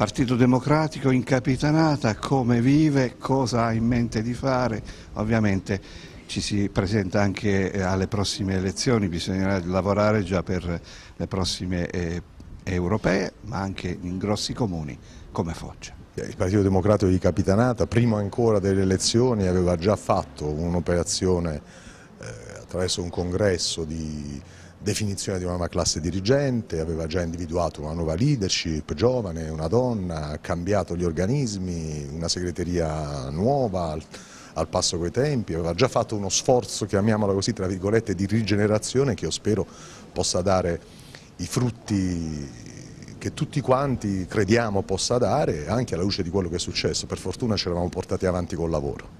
Partito Democratico in capitanata, come vive, cosa ha in mente di fare, ovviamente ci si presenta anche eh, alle prossime elezioni, bisognerà lavorare già per le prossime eh, europee, ma anche in grossi comuni come Foggia. Eh, il Partito Democratico di Capitanata, prima ancora delle elezioni, aveva già fatto un'operazione eh, attraverso un congresso di definizione di una nuova classe dirigente, aveva già individuato una nuova leadership giovane, una donna, ha cambiato gli organismi, una segreteria nuova al, al passo coi tempi, aveva già fatto uno sforzo, chiamiamolo così, tra virgolette, di rigenerazione che io spero possa dare i frutti che tutti quanti crediamo possa dare anche alla luce di quello che è successo. Per fortuna ce l'avamo portati avanti col lavoro.